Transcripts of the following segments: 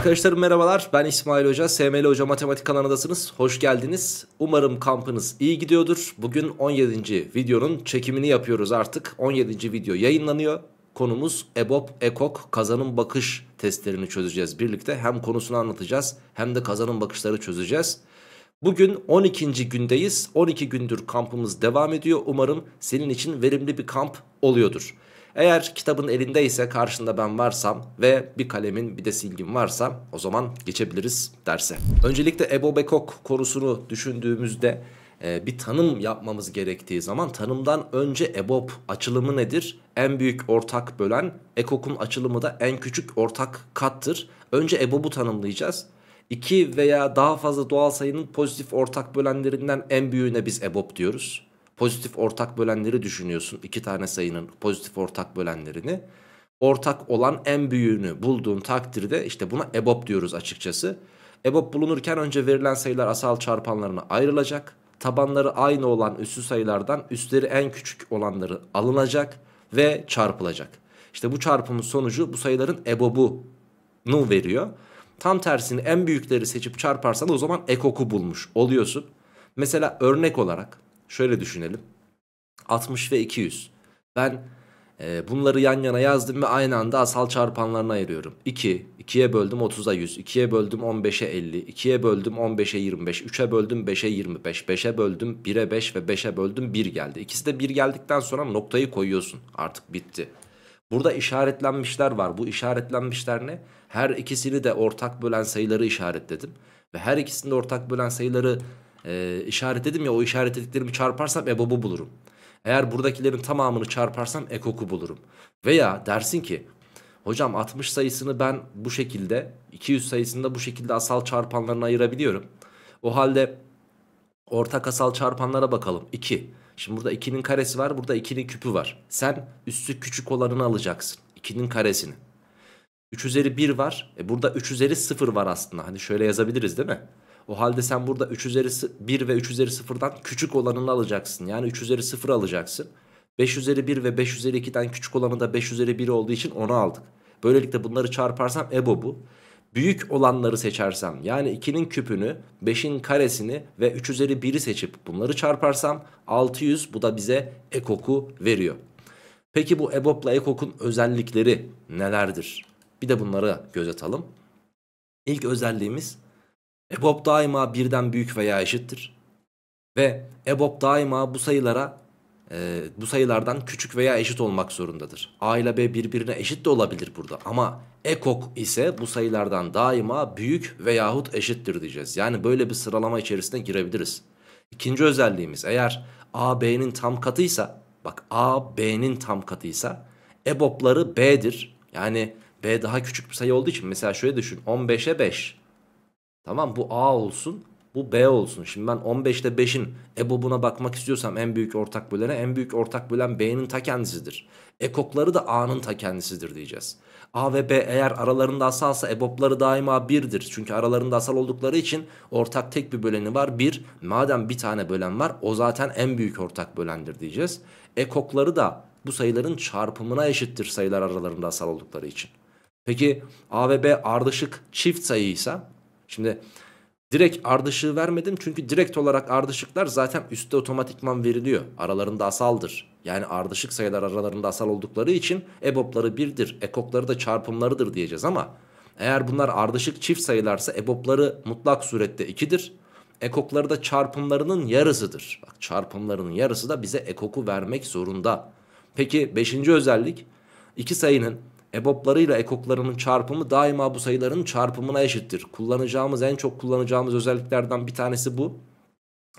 Arkadaşlarım merhabalar ben İsmail Hoca, SML Hoca Matematik kanalındasınız. Hoş geldiniz. Umarım kampınız iyi gidiyordur. Bugün 17. videonun çekimini yapıyoruz artık. 17. video yayınlanıyor. Konumuz EBOB, EKOK kazanım bakış testlerini çözeceğiz birlikte. Hem konusunu anlatacağız hem de kazanım bakışları çözeceğiz. Bugün 12. gündeyiz. 12 gündür kampımız devam ediyor. Umarım senin için verimli bir kamp oluyordur. Eğer kitabın elindeyse karşında ben varsam ve bir kalemin bir de silgin varsa o zaman geçebiliriz derse. Öncelikle Ebo Bekok konusunu düşündüğümüzde e, bir tanım yapmamız gerektiği zaman tanımdan önce EBOB açılımı nedir? En büyük ortak bölen, EKOK'un açılımı da en küçük ortak kattır. Önce EBOB'u tanımlayacağız. İki veya daha fazla doğal sayının pozitif ortak bölenlerinden en büyüğüne biz EBOB diyoruz pozitif ortak bölenleri düşünüyorsun. iki tane sayının pozitif ortak bölenlerini. Ortak olan en büyüğünü bulduğun takdirde işte buna EBOB diyoruz açıkçası. EBOB bulunurken önce verilen sayılar asal çarpanlarına ayrılacak. Tabanları aynı olan üssü sayılardan üstleri en küçük olanları alınacak ve çarpılacak. İşte bu çarpımın sonucu bu sayıların EBOB'unu veriyor. Tam tersini en büyükleri seçip çarparsan o zaman ekoku bulmuş oluyorsun. Mesela örnek olarak Şöyle düşünelim. 60 ve 200. Ben e, bunları yan yana yazdım ve aynı anda asal çarpanlarına ayırıyorum. 2, 2'ye böldüm 30'a 100, 2'ye böldüm 15'e 50, 2'ye böldüm 15'e 25, 3'e böldüm 5'e 25, 5'e böldüm 1'e 5 ve 5'e böldüm 1 geldi. İkisi de 1 geldikten sonra noktayı koyuyorsun. Artık bitti. Burada işaretlenmişler var. Bu işaretlenmişler ne? Her ikisini de ortak bölen sayıları işaretledim. Ve her ikisinde ortak bölen sayıları e, ee, dedim ya o işaretlediklerimi çarparsam EBOB'u bulurum. Eğer buradakilerin tamamını çarparsam EKOK'u bulurum. Veya dersin ki hocam 60 sayısını ben bu şekilde 200 sayısını da bu şekilde asal çarpanlarına ayırabiliyorum. O halde ortak asal çarpanlara bakalım 2. Şimdi burada 2'nin karesi var burada 2'nin küpü var. Sen üstü küçük olanını alacaksın 2'nin karesini. 3 üzeri 1 var. E burada 3 üzeri 0 var aslında. Hani şöyle yazabiliriz değil mi? O halde sen burada 3 üzeri 1 ve 3 üzeri 0'dan küçük olanını alacaksın. Yani 3 üzeri 0 alacaksın. 5 üzeri 1 ve 5 üzeri 2'den küçük olanı da 5 üzeri 1 olduğu için onu aldık. Böylelikle bunları çarparsam EBO bu. Büyük olanları seçersem yani 2'nin küpünü, 5'in karesini ve 3 üzeri 1'i seçip bunları çarparsam 600 bu da bize ekoku veriyor. Peki bu EBOB'la ekokun özellikleri nelerdir? Bir de bunlara göz atalım. İlk özelliğimiz EBOB daima birden büyük veya eşittir. Ve EBOB daima bu sayılara e, bu sayılardan küçük veya eşit olmak zorundadır. A ile B birbirine eşit de olabilir burada ama ekok ise bu sayılardan daima büyük veyahut eşittir diyeceğiz. Yani böyle bir sıralama içerisine girebiliriz. İkinci özelliğimiz eğer A B'nin tam katıysa bak A B'nin tam katıysa EBOB'ları B'dir. Yani B daha küçük bir sayı olduğu için mesela şöyle düşün 15'e 5 Tamam bu A olsun bu B olsun. Şimdi ben 15'te 5'in EBOB'una bakmak istiyorsam en büyük ortak bölene en büyük ortak bölen B'nin ta kendisidir. Ekokları da A'nın ta kendisidir diyeceğiz. A ve B eğer aralarında asalsa EBOB'ları daima 1'dir. Çünkü aralarında asal oldukları için ortak tek bir böleni var 1. Madem bir tane bölen var o zaten en büyük ortak bölendir diyeceğiz. Ekokları da bu sayıların çarpımına eşittir sayılar aralarında asal oldukları için. Peki A ve B ardışık çift sayıysa Şimdi direkt ardışığı vermedim çünkü direkt olarak ardışıklar zaten üstte otomatikman veriliyor. Aralarında asaldır. Yani ardışık sayılar aralarında asal oldukları için EBOBları birdir, ekokları da çarpımlarıdır diyeceğiz ama eğer bunlar ardışık çift sayılarsa EBOBları mutlak surette 2'dir. Ekokları da çarpımlarının yarısıdır. Bak çarpımlarının yarısı da bize ekoku vermek zorunda. Peki 5. özellik iki sayının EBOB'larıyla ekoklarının çarpımı daima bu sayıların çarpımına eşittir. Kullanacağımız en çok kullanacağımız özelliklerden bir tanesi bu.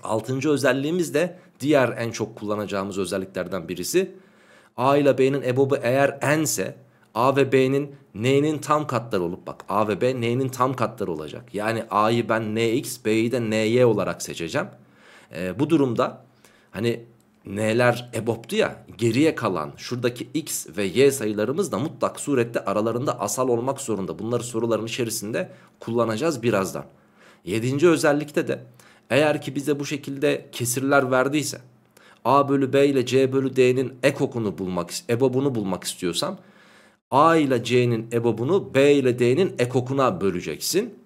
Altıncı özelliğimiz de diğer en çok kullanacağımız özelliklerden birisi. A ile B'nin EBOB'u eğer n ise A ve B'nin n'nin tam katları olup bak A ve B n'nin tam katları olacak. Yani A'yı ben nx B'yi de ny olarak seçeceğim. E, bu durumda hani n'ler eboptu ya geriye kalan şuradaki x ve y sayılarımız da mutlak surette aralarında asal olmak zorunda. Bunları soruların içerisinde kullanacağız birazdan. Yedinci özellikte de eğer ki bize bu şekilde kesirler verdiyse a bölü b ile c bölü d'nin ekokunu bulmak, ebobunu bulmak istiyorsam a ile c'nin ebobunu b ile d'nin ekokuna böleceksin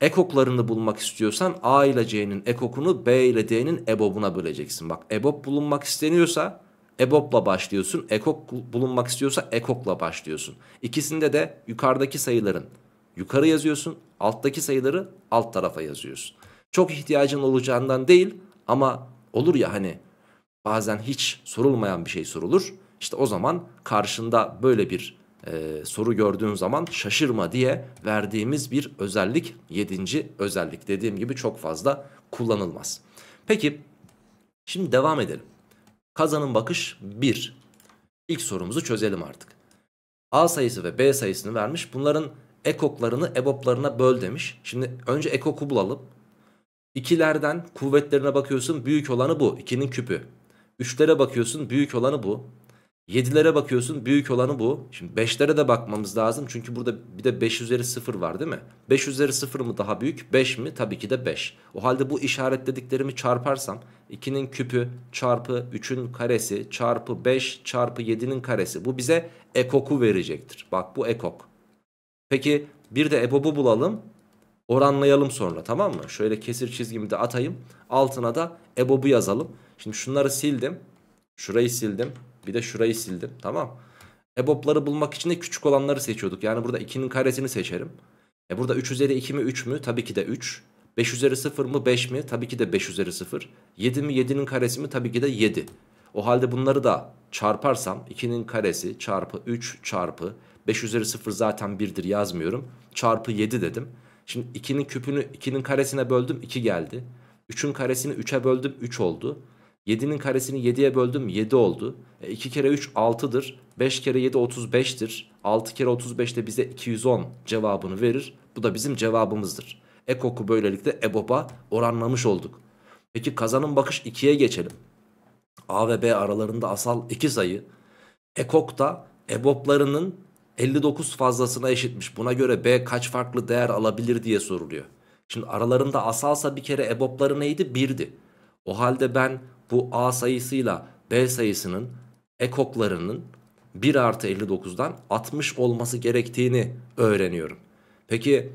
ekoklarını bulmak istiyorsan A ile C'nin ekokunu B ile D'nin ebobuna böleceksin. Bak ebob bulunmak isteniyorsa ebobla başlıyorsun. Ekok bulunmak istiyorsa ekokla başlıyorsun. İkisinde de yukarıdaki sayıların yukarı yazıyorsun. Alttaki sayıları alt tarafa yazıyorsun. Çok ihtiyacın olacağından değil ama olur ya hani bazen hiç sorulmayan bir şey sorulur. İşte o zaman karşında böyle bir e, soru gördüğün zaman şaşırma diye verdiğimiz bir özellik yedinci özellik. Dediğim gibi çok fazla kullanılmaz. Peki şimdi devam edelim. Kazanın bakış 1. İlk sorumuzu çözelim artık. A sayısı ve B sayısını vermiş. Bunların ekoklarını eboplarına böl demiş. Şimdi önce ekoku bulalım. İkilerden kuvvetlerine bakıyorsun büyük olanı bu. 2'nin küpü. Üçlere bakıyorsun büyük olanı bu. 7'lere bakıyorsun büyük olanı bu. Şimdi 5'lere de bakmamız lazım. Çünkü burada bir de 5 üzeri 0 var değil mi? 5 üzeri 0 mı daha büyük? 5 mi? Tabii ki de 5. O halde bu işaretlediklerimi çarparsam 2'nin küpü çarpı 3'ün karesi çarpı 5 çarpı 7'nin karesi. Bu bize ekoku verecektir. Bak bu ekok. Peki bir de ebobu bulalım. Oranlayalım sonra tamam mı? Şöyle kesir çizgimi de atayım. Altına da ebobu yazalım. Şimdi şunları sildim. Şurayı sildim. Bir de şurayı sildim. Tamam. EBOB'ları bulmak için de küçük olanları seçiyorduk. Yani burada 2'nin karesini seçerim. E burada 3 üzeri 2 mi 3 mü? Tabii ki de 3. 5 üzeri 0 mı 5 mi? Tabii ki de 5 üzeri 0. 7 mi 7'nin karesi mi? Tabii ki de 7. O halde bunları da çarparsam 2'nin karesi çarpı 3 çarpı 5 üzeri 0 zaten 1'dir yazmıyorum. Çarpı 7 dedim. Şimdi 2'nin küpünü 2'nin karesine böldüm 2 geldi. 3'ün karesini 3'e böldüm 3 oldu. 7'nin karesini 7'ye böldüm 7 oldu. E, 2 kere 3 6'dır. 5 kere 7 35'tir. 6 kere 35 de bize 210 cevabını verir. Bu da bizim cevabımızdır. Ekok'u böylelikle EBOB'a oranlamış olduk. Peki kazanın bakış 2'ye geçelim. A ve B aralarında asal 2 sayı. Ekok da EBOB'larının 59 fazlasına eşitmiş. Buna göre B kaç farklı değer alabilir diye soruluyor. Şimdi aralarında asalsa bir kere EBOB'ları neydi? 1'di. O halde ben bu A sayısıyla B sayısının ekoklarının 1 artı 59'dan 60 olması gerektiğini öğreniyorum. Peki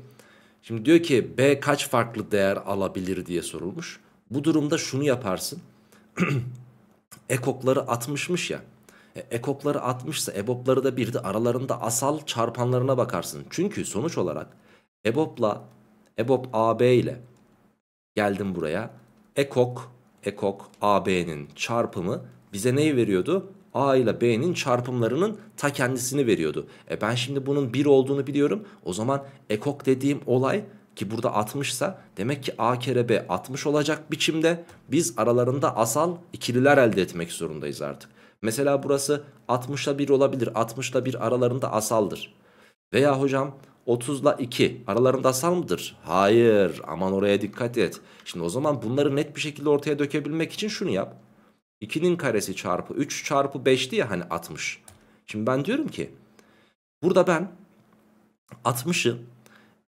şimdi diyor ki B kaç farklı değer alabilir diye sorulmuş. Bu durumda şunu yaparsın. ekokları 60'mış ya. E, ekokları 60 ise ebopları da 1'di. Aralarında asal çarpanlarına bakarsın. Çünkü sonuç olarak ebopla ebop AB ile geldim buraya. Ekok ekok AB'nin çarpımı bize neyi veriyordu? A ile B'nin çarpımlarının ta kendisini veriyordu. E ben şimdi bunun 1 olduğunu biliyorum. O zaman ekok dediğim olay ki burada 60 ise demek ki A kere B 60 olacak biçimde biz aralarında asal ikililer elde etmek zorundayız artık. Mesela burası 60 ile 1 olabilir. 60 ile 1 aralarında asaldır. Veya hocam 30 ile 2 aralarında asal mıdır? Hayır aman oraya dikkat et. Şimdi o zaman bunları net bir şekilde ortaya dökebilmek için şunu yap. 2'nin karesi çarpı 3 çarpı 5'ti ya hani 60. Şimdi ben diyorum ki burada ben 60'ı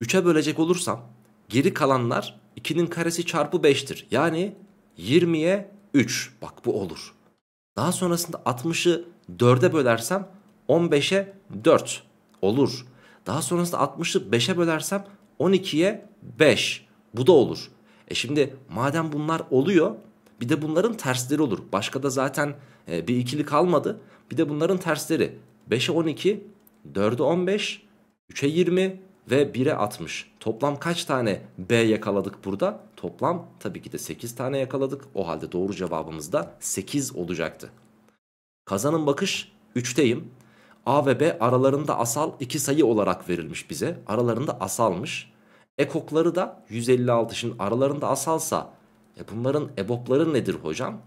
3'e bölecek olursam geri kalanlar 2'nin karesi çarpı 5'tir. Yani 20'ye 3 bak bu olur. Daha sonrasında 60'ı 4'e bölersem 15'e 4 olur. Daha sonrasında 60'ı 5'e bölersem 12'ye 5. Bu da olur. E şimdi madem bunlar oluyor bir de bunların tersleri olur. Başka da zaten e, bir ikili kalmadı. Bir de bunların tersleri. 5'e 12, 4'e 15, 3'e 20 ve 1'e 60. Toplam kaç tane B yakaladık burada? Toplam tabii ki de 8 tane yakaladık. O halde doğru cevabımız da 8 olacaktı. Kazanın bakış 3'teyim. A ve B aralarında asal iki sayı olarak verilmiş bize. Aralarında asalmış. Ekokları da 156. Şimdi aralarında asalsa e bunların ebopları nedir hocam?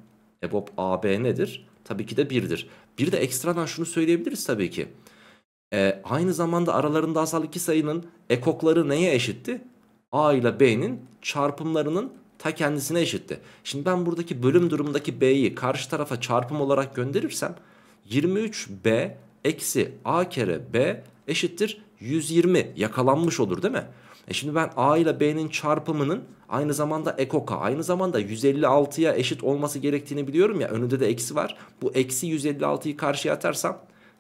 Ebop AB nedir? Tabii ki de 1'dir. Bir de ekstradan şunu söyleyebiliriz tabii ki. E, aynı zamanda aralarında asal iki sayının ekokları neye eşitti? A ile B'nin çarpımlarının ta kendisine eşitti. Şimdi ben buradaki bölüm durumundaki B'yi karşı tarafa çarpım olarak gönderirsem 23B eksi a kere b eşittir 120 yakalanmış olur değil mi? E şimdi ben a ile b'nin çarpımının aynı zamanda ekoka aynı zamanda 156'ya eşit olması gerektiğini biliyorum ya önünde de eksi var. Bu eksi 156'yı karşıya atarsam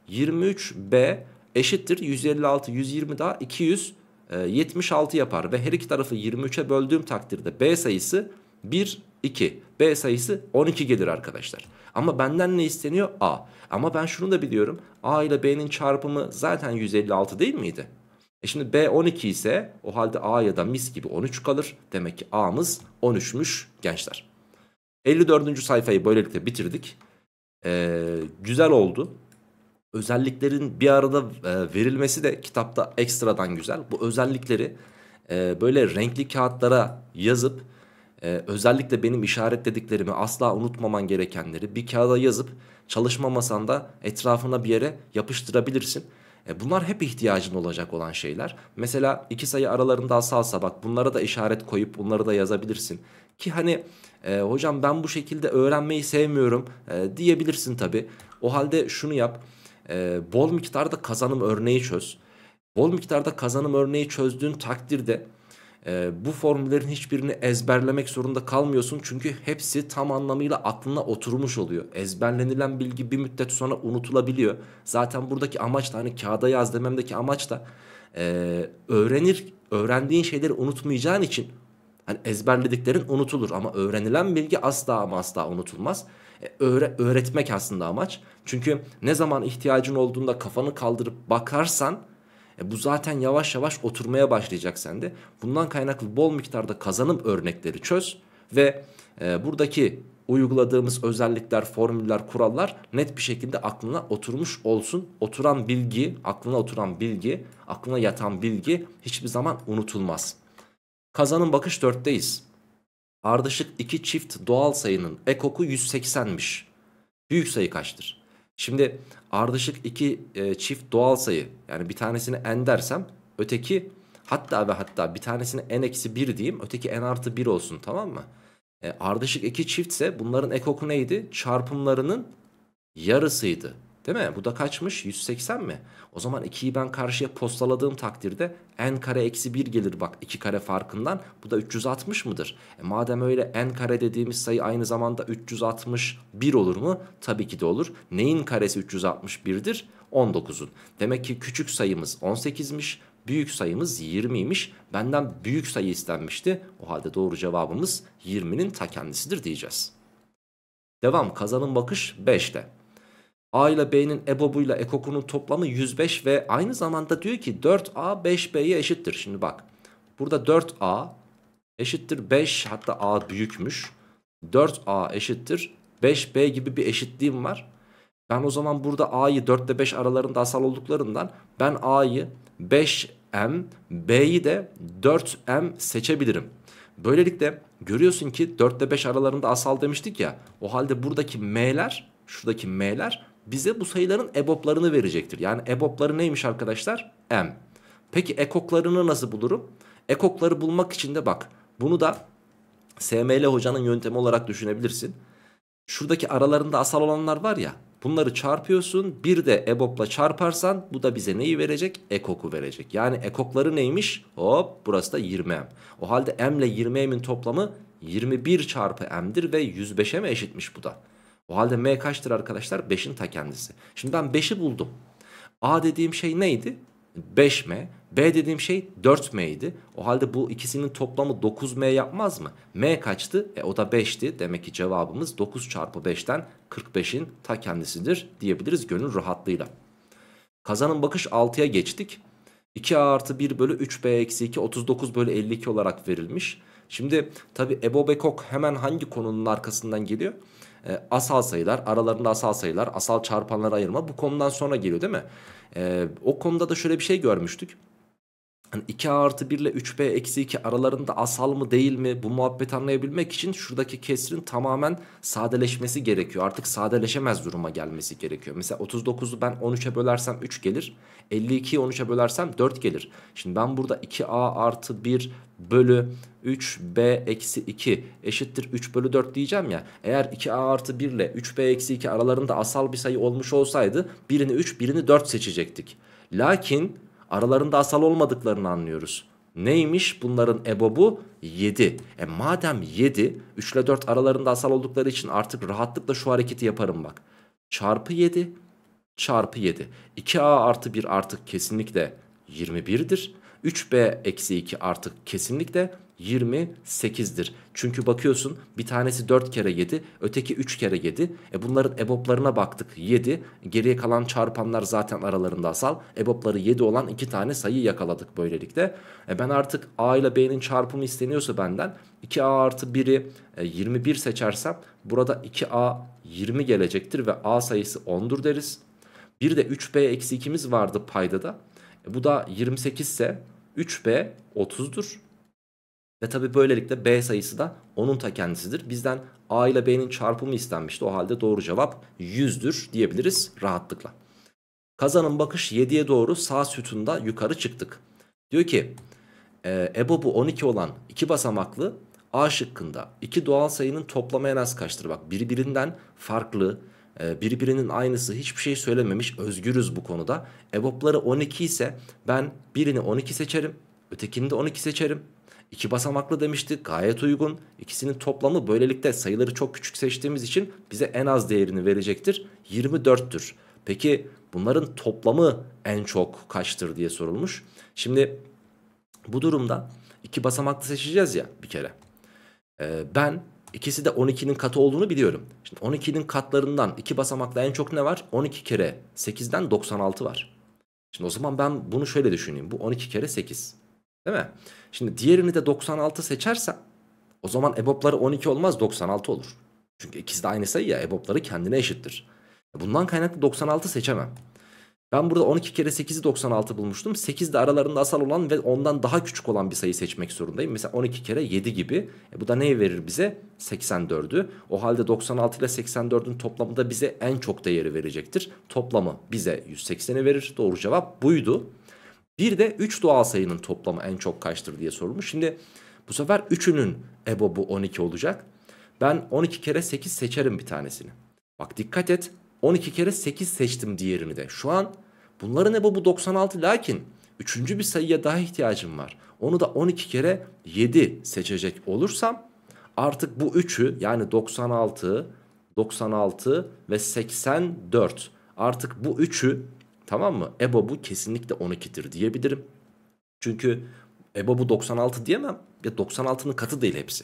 23b eşittir 156 120 daha 276 yapar ve her iki tarafı 23'e böldüğüm takdirde b sayısı 1 2 b sayısı 12 gelir arkadaşlar. Ama benden ne isteniyor? A. Ama ben şunu da biliyorum. A ile B'nin çarpımı zaten 156 değil miydi? E şimdi B 12 ise o halde A ya da mis gibi 13 kalır. Demek ki A'mız 13'müş gençler. 54. sayfayı böylelikle bitirdik. Ee, güzel oldu. Özelliklerin bir arada e, verilmesi de kitapta ekstradan güzel. Bu özellikleri e, böyle renkli kağıtlara yazıp ee, özellikle benim işaretlediklerimi asla unutmaman gerekenleri bir kağıda yazıp çalışma masanda etrafına bir yere yapıştırabilirsin. E, bunlar hep ihtiyacın olacak olan şeyler. Mesela iki sayı aralarında asalsa bak bunlara da işaret koyup bunları da yazabilirsin. Ki hani e, hocam ben bu şekilde öğrenmeyi sevmiyorum e, diyebilirsin tabi. O halde şunu yap e, bol miktarda kazanım örneği çöz. Bol miktarda kazanım örneği çözdüğün takdirde e, bu formüllerin hiçbirini ezberlemek zorunda kalmıyorsun çünkü hepsi tam anlamıyla aklına oturmuş oluyor. Ezberlenilen bilgi bir müddet sonra unutulabiliyor. Zaten buradaki amaç da hani kağıda yaz dememdeki amaç da e, öğrenir öğrendiğin şeyleri unutmayacağın için hani ezberlediklerin unutulur ama öğrenilen bilgi asla ama asla unutulmaz. E, öğre, öğretmek aslında amaç. Çünkü ne zaman ihtiyacın olduğunda kafanı kaldırıp bakarsan e bu zaten yavaş yavaş oturmaya başlayacak sende. Bundan kaynaklı bol miktarda kazanım örnekleri çöz ve e, buradaki uyguladığımız özellikler, formüller, kurallar net bir şekilde aklına oturmuş olsun. Oturan bilgi, aklına oturan bilgi, aklına yatan bilgi hiçbir zaman unutulmaz. Kazanım bakış 4'teyiz. Ardışık 2 çift doğal sayının ekoku 180'miş. Büyük sayı kaçtır? Şimdi ardışık iki e, çift doğal sayı yani bir tanesini n dersem öteki hatta ve hatta bir tanesini n eksi 1 diyeyim öteki n artı 1 olsun tamam mı? E, ardışık iki çiftse bunların ekoku neydi? Çarpımlarının yarısıydı. Değil mi? Bu da kaçmış? 180 mi? O zaman 2'yi ben karşıya postaladığım takdirde n kare eksi 1 gelir bak 2 kare farkından. Bu da 360 mıdır? E madem öyle n kare dediğimiz sayı aynı zamanda 361 olur mu? Tabii ki de olur. Neyin karesi 361'dir? 19'un. Demek ki küçük sayımız 18'miş, büyük sayımız 20'ymiş. Benden büyük sayı istenmişti. O halde doğru cevabımız 20'nin ta kendisidir diyeceğiz. Devam kazanın bakış 5'te. A ile B'nin ebobuyla ekokunun toplamı 105 ve aynı zamanda diyor ki 4A 5B'ye eşittir. Şimdi bak burada 4A eşittir 5 hatta A büyükmüş. 4A eşittir 5B gibi bir eşitliğim var. Ben o zaman burada A'yı 4 ile 5 aralarında asal olduklarından ben A'yı 5M B'yi de 4M seçebilirim. Böylelikle görüyorsun ki 4 ile 5 aralarında asal demiştik ya. O halde buradaki M'ler şuradaki M'ler bize bu sayıların eboplarını verecektir. Yani ebopları neymiş arkadaşlar? M. Peki ekoklarını nasıl bulurum? Ekokları bulmak için de bak bunu da SML hocanın yöntemi olarak düşünebilirsin. Şuradaki aralarında asal olanlar var ya bunları çarpıyorsun bir de ebopla çarparsan bu da bize neyi verecek? Ekoku verecek. Yani ekokları neymiş? Hop burası da 20M. O halde M ile 20M'in toplamı 21 çarpı M'dir ve 105'e mi eşitmiş bu da? O halde m kaçtır arkadaşlar? 5'in ta kendisi. Şimdi ben 5'i buldum. A dediğim şey neydi? 5m. B dediğim şey 4m idi. O halde bu ikisinin toplamı 9m yapmaz mı? M kaçtı? E o da 5'ti. Demek ki cevabımız 9 çarpı 5'ten 45'in ta kendisidir diyebiliriz gönül rahatlığıyla. Kazanın bakış 6'ya geçtik. 2a artı 1 bölü 3b eksi 2 39 bölü 52 olarak verilmiş. Şimdi tabi Ebo Bekok hemen hangi konunun arkasından geliyor? e, asal sayılar, aralarında asal sayılar, asal çarpanlara ayırma bu konudan sonra geliyor değil mi? E, o konuda da şöyle bir şey görmüştük. Hani 2A artı 1 ile 3B eksi 2 aralarında asal mı değil mi bu muhabbeti anlayabilmek için şuradaki kesrin tamamen sadeleşmesi gerekiyor. Artık sadeleşemez duruma gelmesi gerekiyor. Mesela 39'u ben 13'e bölersem 3 gelir. 52'yi 13'e bölersem 4 gelir. Şimdi ben burada 2A artı 1 bölü 3b eksi 2 eşittir 3 bölü 4 diyeceğim ya. Eğer 2a artı 1 ile 3b eksi 2 aralarında asal bir sayı olmuş olsaydı birini 3 birini 4 seçecektik. Lakin Aralarında asal olmadıklarını anlıyoruz. Neymiş bunların ebobu? 7. E madem 7 3 ile 4 aralarında asal oldukları için artık rahatlıkla şu hareketi yaparım bak. Çarpı 7 çarpı 7. 2a artı 1 artık kesinlikle 21'dir. 3b eksi 2 artık kesinlikle 28'dir. Çünkü bakıyorsun bir tanesi 4 kere 7, öteki 3 kere 7. E bunların eboplarına baktık 7. Geriye kalan çarpanlar zaten aralarında asal. Ebopları 7 olan 2 tane sayı yakaladık böylelikle. E ben artık A ile B'nin çarpımı isteniyorsa benden 2A artı 1'i 21 e, seçersem burada 2A 20 gelecektir ve A sayısı 10'dur deriz. Bir de 3B eksi 2'miz vardı paydada. E bu da 28 ise 3B 30'dur. Ve tabi böylelikle B sayısı da onun ta kendisidir. Bizden A ile B'nin çarpımı istenmişti. O halde doğru cevap 100'dür diyebiliriz rahatlıkla. Kazanın bakış 7'ye doğru sağ sütunda yukarı çıktık. Diyor ki e, ee, EBOB'u 12 olan iki basamaklı A şıkkında iki doğal sayının toplamı en az kaçtır? Bak birbirinden farklı e, birbirinin aynısı hiçbir şey söylememiş özgürüz bu konuda. EBOB'ları 12 ise ben birini 12 seçerim ötekini de 12 seçerim İki basamaklı demiştik gayet uygun. İkisinin toplamı böylelikle sayıları çok küçük seçtiğimiz için bize en az değerini verecektir. 24'tür. Peki bunların toplamı en çok kaçtır diye sorulmuş. Şimdi bu durumda iki basamaklı seçeceğiz ya bir kere. Ee, ben ikisi de 12'nin katı olduğunu biliyorum. Şimdi 12'nin katlarından iki basamaklı en çok ne var? 12 kere 8'den 96 var. Şimdi o zaman ben bunu şöyle düşüneyim. Bu 12 kere 8. Değil mi? Şimdi diğerini de 96 seçersem o zaman EBOPLarı 12 olmaz 96 olur. Çünkü ikisi de aynı sayı ya EBOB'ları kendine eşittir. Bundan kaynaklı 96 seçemem. Ben burada 12 kere 8'i 96 bulmuştum. 8 de aralarında asal olan ve ondan daha küçük olan bir sayı seçmek zorundayım. Mesela 12 kere 7 gibi. E bu da neyi verir bize? 84'ü. O halde 96 ile 84'ün toplamı da bize en çok değeri verecektir. Toplamı bize 180'i verir. Doğru cevap buydu. Bir de 3 doğal sayının toplamı en çok kaçtır diye sormuş. Şimdi bu sefer 3'ünün ebobu 12 olacak. Ben 12 kere 8 seçerim bir tanesini. Bak dikkat et 12 kere 8 seçtim diğerini de. Şu an bunların ebobu 96 lakin üçüncü bir sayıya daha ihtiyacım var. Onu da 12 kere 7 seçecek olursam artık bu 3'ü yani 96, 96 ve 84 artık bu 3'ü Tamam mı? bu kesinlikle 12'dir diyebilirim. Çünkü bu 96 diyemem. Ya 96'nın katı değil hepsi.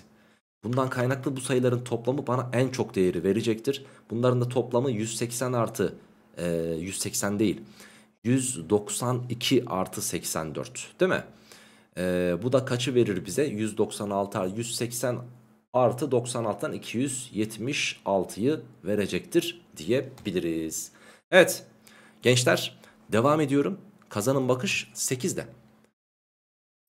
Bundan kaynaklı bu sayıların toplamı bana en çok değeri verecektir. Bunların da toplamı 180 artı e, 180 değil. 192 artı 84 değil mi? E, bu da kaçı verir bize? 196 artı 180 artı 96'dan 276'yı verecektir diyebiliriz. Evet Gençler devam ediyorum. Kazanın bakış 8'de.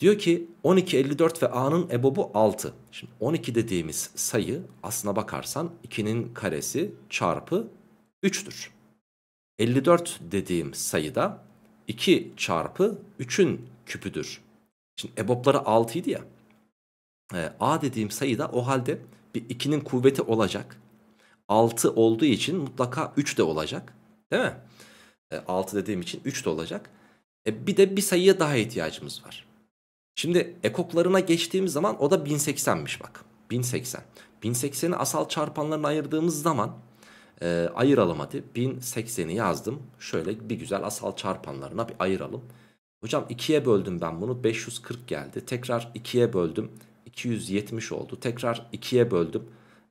Diyor ki 12, 54 ve A'nın ebobu 6. Şimdi 12 dediğimiz sayı aslına bakarsan 2'nin karesi çarpı 3'tür. 54 dediğim sayı da 2 çarpı 3'ün küpüdür. Şimdi ebobları 6 idi ya. E, A dediğim sayı da o halde bir 2'nin kuvveti olacak. 6 olduğu için mutlaka 3 de olacak. Değil mi? 6 e, dediğim için 3 de olacak. E, bir de bir sayıya daha ihtiyacımız var. Şimdi ekoklarına geçtiğimiz zaman o da 1080'miş bak. 1080. 1080'i asal çarpanlarına ayırdığımız zaman e, ayıralım hadi. 1080'i yazdım. Şöyle bir güzel asal çarpanlarına bir ayıralım. Hocam 2'ye böldüm ben bunu. 540 geldi. Tekrar 2'ye böldüm. 270 oldu. Tekrar 2'ye böldüm.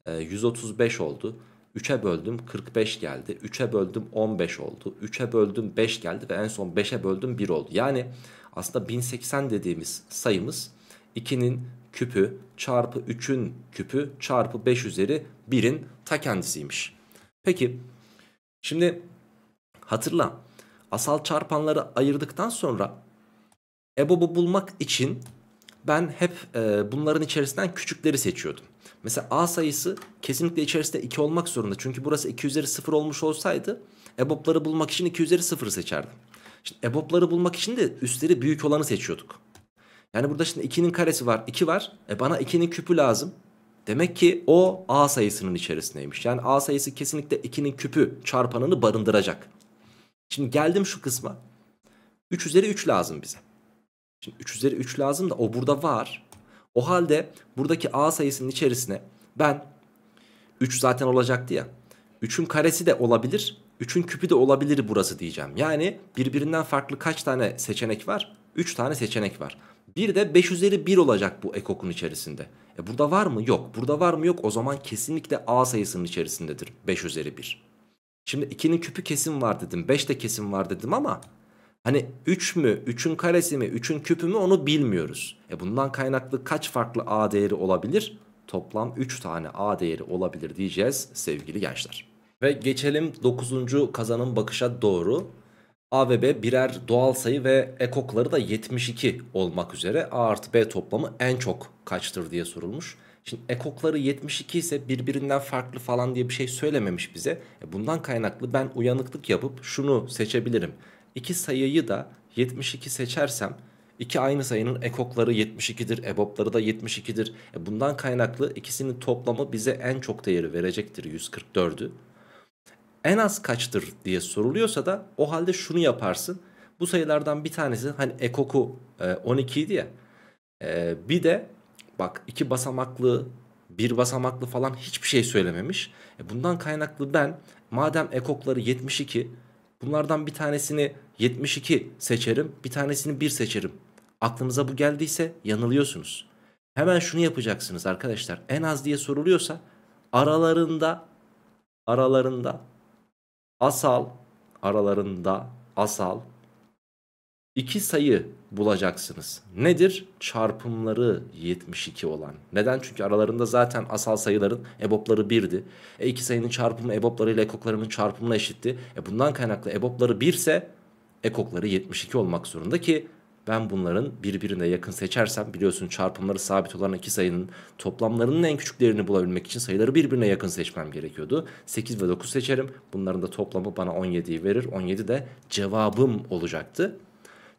E, 135 oldu. 3'e böldüm 45 geldi. 3'e böldüm 15 oldu. 3'e böldüm 5 geldi ve en son 5'e böldüm 1 oldu. Yani aslında 1080 dediğimiz sayımız 2'nin küpü çarpı 3'ün küpü çarpı 5 üzeri 1'in ta kendisiymiş. Peki şimdi hatırla asal çarpanları ayırdıktan sonra EBOB'u bulmak için ben hep e, bunların içerisinden küçükleri seçiyordum. Mesela A sayısı kesinlikle içerisinde 2 olmak zorunda. Çünkü burası 2 üzeri 0 olmuş olsaydı EBOB'ları bulmak için 2 üzeri 0 seçerdim. Şimdi EBOB'ları bulmak için de üstleri büyük olanı seçiyorduk. Yani burada şimdi 2'nin karesi var 2 var. E bana 2'nin küpü lazım. Demek ki o A sayısının içerisindeymiş. Yani A sayısı kesinlikle 2'nin küpü çarpanını barındıracak. Şimdi geldim şu kısma. 3 üzeri 3 lazım bize. Şimdi 3 üzeri 3 lazım da o burada var. O halde buradaki a sayısının içerisine ben 3 zaten olacaktı ya. 3'ün karesi de olabilir. 3'ün küpü de olabilir burası diyeceğim. Yani birbirinden farklı kaç tane seçenek var? 3 tane seçenek var. Bir de 5 üzeri 1 olacak bu ekokun içerisinde. E burada var mı? Yok. Burada var mı? Yok. O zaman kesinlikle A sayısının içerisindedir. 5 üzeri 1. Şimdi 2'nin küpü kesin var dedim. 5 de kesin var dedim ama Hani 3 mü, 3'ün karesi mi, 3'ün küpü mü onu bilmiyoruz. E bundan kaynaklı kaç farklı a değeri olabilir? Toplam 3 tane a değeri olabilir diyeceğiz sevgili gençler. Ve geçelim 9. kazanım bakışa doğru. A ve B birer doğal sayı ve ekokları da 72 olmak üzere A artı B toplamı en çok kaçtır diye sorulmuş. Şimdi ekokları 72 ise birbirinden farklı falan diye bir şey söylememiş bize. E bundan kaynaklı ben uyanıklık yapıp şunu seçebilirim iki sayıyı da 72 seçersem iki aynı sayının ekokları 72'dir, ebopları da 72'dir. E bundan kaynaklı ikisinin toplamı bize en çok değeri verecektir 144'ü. En az kaçtır diye soruluyorsa da o halde şunu yaparsın. Bu sayılardan bir tanesi hani ekoku e, 12 idi ya. E, bir de bak iki basamaklı bir basamaklı falan hiçbir şey söylememiş. E bundan kaynaklı ben madem ekokları 72 bunlardan bir tanesini 72 seçerim, bir tanesini 1 seçerim. Aklınıza bu geldiyse yanılıyorsunuz. Hemen şunu yapacaksınız arkadaşlar. En az diye soruluyorsa aralarında aralarında asal aralarında asal iki sayı bulacaksınız. Nedir? Çarpımları 72 olan. Neden? Çünkü aralarında zaten asal sayıların ebopları 1'di. E iki sayının çarpımı ebopları ile ekoklarının çarpımına eşitti. E bundan kaynaklı ebopları 1 ise ekokları 72 olmak zorunda ki ben bunların birbirine yakın seçersem biliyorsun çarpımları sabit olan iki sayının toplamlarının en küçüklerini bulabilmek için sayıları birbirine yakın seçmem gerekiyordu. 8 ve 9 seçerim. Bunların da toplamı bana 17'yi verir. 17 de cevabım olacaktı.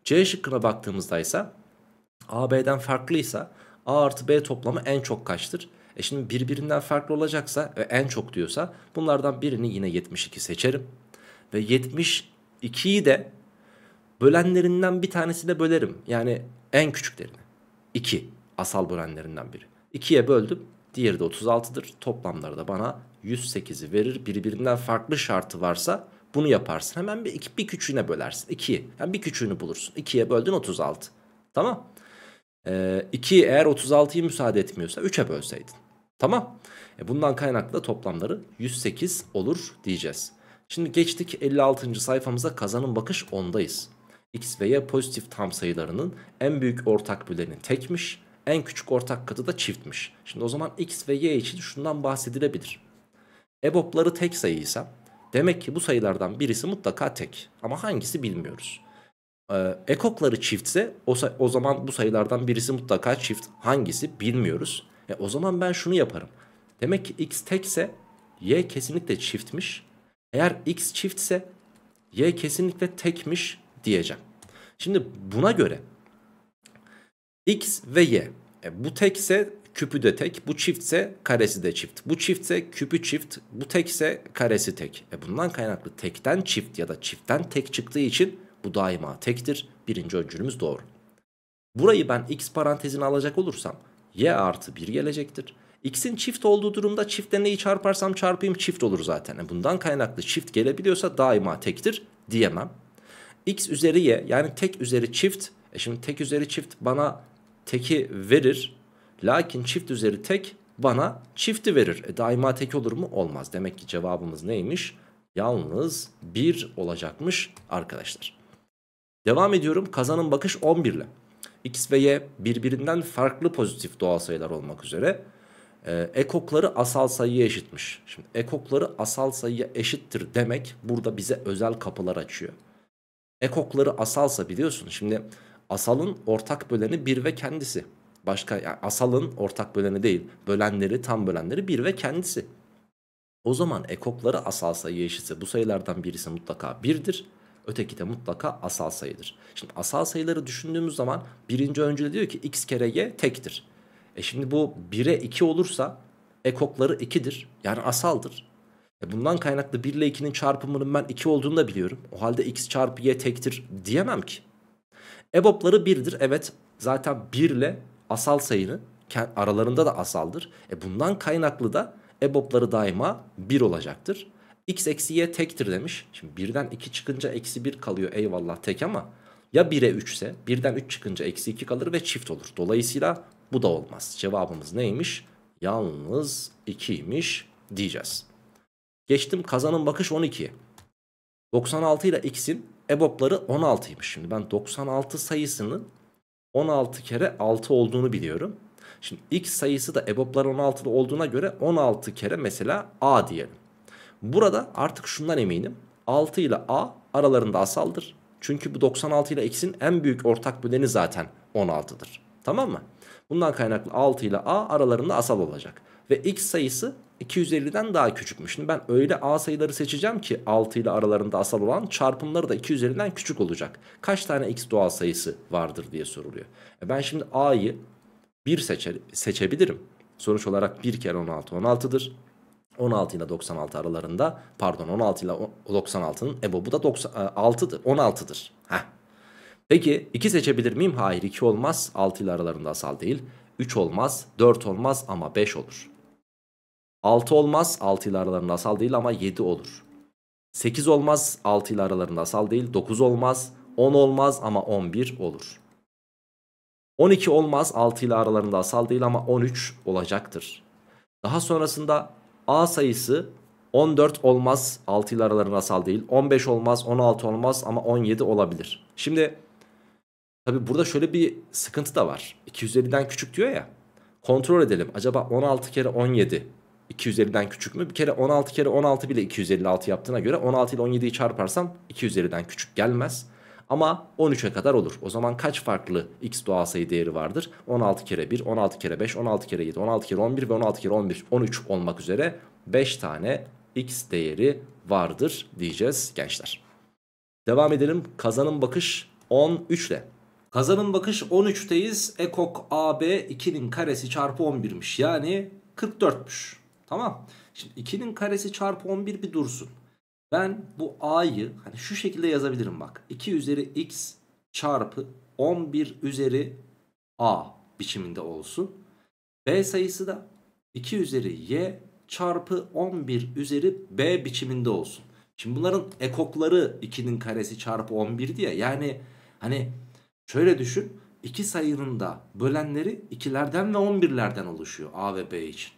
C şıkkına baktığımızda ise A B'den farklıysa A artı B toplamı en çok kaçtır? E şimdi birbirinden farklı olacaksa ve en çok diyorsa bunlardan birini yine 72 seçerim. Ve 72'yi de Bölenlerinden bir tanesi de bölerim. Yani en küçüklerini. 2 asal bölenlerinden biri. 2'ye böldüm. Diğeri de 36'dır. Toplamları da bana 108'i verir. Birbirinden farklı şartı varsa bunu yaparsın. Hemen bir, iki, bir küçüğüne bölersin. 2'yi. Yani bir küçüğünü bulursun. 2'ye böldün 36. Tamam. Ee, eğer 36'yı müsaade etmiyorsa 3'e bölseydin. Tamam. E bundan kaynaklı da toplamları 108 olur diyeceğiz. Şimdi geçtik 56. sayfamıza kazanın bakış 10'dayız. X ve Y pozitif tam sayılarının en büyük ortak bölenin tekmiş, en küçük ortak katı da çiftmiş. Şimdi o zaman X ve Y için şundan bahsedilebilir. EBOB'ları tek sayıysa demek ki bu sayılardan birisi mutlaka tek ama hangisi bilmiyoruz. Ee, ekokları çiftse o, o zaman bu sayılardan birisi mutlaka çift hangisi bilmiyoruz. E, o zaman ben şunu yaparım. Demek ki X tekse Y kesinlikle çiftmiş. Eğer X çiftse Y kesinlikle tekmiş diyeceğim. Şimdi buna göre x ve y e, bu tekse küpü de tek, bu çiftse karesi de çift. Bu çiftse küpü çift, bu tekse karesi tek. E bundan kaynaklı tekten çift ya da çiftten tek çıktığı için bu daima tektir. Birinci öncülümüz doğru. Burayı ben x parantezine alacak olursam y artı 1 gelecektir. X'in çift olduğu durumda çiftle neyi çarparsam çarpayım çift olur zaten. E, bundan kaynaklı çift gelebiliyorsa daima tektir diyemem x üzeri y yani tek üzeri çift. E şimdi tek üzeri çift bana teki verir. Lakin çift üzeri tek bana çifti verir. E daima tek olur mu? Olmaz. Demek ki cevabımız neymiş? Yalnız 1 olacakmış arkadaşlar. Devam ediyorum. Kazanın bakış 11 ile. X ve Y birbirinden farklı pozitif doğal sayılar olmak üzere e, ekokları asal sayıya eşitmiş. Şimdi ekokları asal sayıya eşittir demek burada bize özel kapılar açıyor. Ekokları asalsa biliyorsun. Şimdi asalın ortak böleni 1 ve kendisi. Başka yani asalın ortak böleni değil. Bölenleri tam bölenleri 1 ve kendisi. O zaman ekokları asal sayı eşitse bu sayılardan birisi mutlaka 1'dir. Öteki de mutlaka asal sayıdır. Şimdi asal sayıları düşündüğümüz zaman birinci öncülü diyor ki x kere y tektir. E şimdi bu 1'e 2 olursa ekokları 2'dir. Yani asaldır. E bundan kaynaklı 1 ile 2'nin çarpımının ben 2 olduğunu da biliyorum. O halde x çarpı y tektir diyemem ki. EBOB'ları 1'dir. Evet zaten 1 ile asal sayını aralarında da asaldır. E bundan kaynaklı da EBOB'ları daima 1 olacaktır. x eksi y tektir demiş. Şimdi 1'den 2 çıkınca eksi 1 kalıyor eyvallah tek ama ya 1'e 3 ise 1'den 3 çıkınca eksi 2 kalır ve çift olur. Dolayısıyla bu da olmaz. Cevabımız neymiş? Yalnız 2'ymiş diyeceğiz. Geçtim kazanın bakış 12. 96 ile x'in ebopları 16'ymış. Şimdi ben 96 sayısının 16 kere 6 olduğunu biliyorum. Şimdi x sayısı da ebopları 16'da olduğuna göre 16 kere mesela a diyelim. Burada artık şundan eminim. 6 ile a aralarında asaldır. Çünkü bu 96 ile x'in en büyük ortak böleni zaten 16'dır. Tamam mı? Bundan kaynaklı 6 ile a aralarında asal olacak. Ve x sayısı 250'den daha küçükmüş. Şimdi ben öyle a sayıları seçeceğim ki 6 ile aralarında asal olan çarpımları da 250'den küçük olacak. Kaç tane x doğal sayısı vardır diye soruluyor. E ben şimdi a'yı 1 seçe, seçebilirim. Sonuç olarak 1 kere 16 16'dır. 16 ile 96 aralarında pardon 16 ile 96'nın ebobu da 6'dır. E, 16'dır. Heh. Peki 2 seçebilir miyim? Hayır 2 olmaz. 6 ile aralarında asal değil. 3 olmaz, 4 olmaz ama 5 olur. 6 olmaz 6 ile aralarında asal değil ama 7 olur. 8 olmaz 6 ile aralarında asal değil 9 olmaz 10 olmaz ama 11 olur. 12 olmaz 6 ile aralarında asal değil ama 13 olacaktır. Daha sonrasında A sayısı 14 olmaz 6 ile aralarında asal değil 15 olmaz 16 olmaz ama 17 olabilir. Şimdi tabi burada şöyle bir sıkıntı da var 250'den küçük diyor ya kontrol edelim acaba 16 kere 17 250'den küçük mü? Bir kere 16 kere 16 bile 256 yaptığına göre 16 ile 17'yi çarparsam 250'den küçük gelmez. Ama 13'e kadar olur. O zaman kaç farklı x doğal sayı değeri vardır? 16 kere 1, 16 kere 5, 16 kere 7, 16 kere 11 ve 16 kere 11, 13 olmak üzere 5 tane x değeri vardır diyeceğiz gençler. Devam edelim. Kazanın bakış 13 ile. Kazanın bakış 13'teyiz. Ekok AB 2'nin karesi çarpı 11'miş. Yani 44'müş. Tamam. Şimdi 2'nin karesi çarpı 11 bir dursun. Ben bu a'yı hani şu şekilde yazabilirim bak. 2 üzeri x çarpı 11 üzeri a biçiminde olsun. B sayısı da 2 üzeri y çarpı 11 üzeri b biçiminde olsun. Şimdi bunların ekokları 2'nin karesi çarpı 11 diye. Yani hani şöyle düşün. iki sayının da bölenleri 2'lerden ve 11'lerden oluşuyor a ve b için.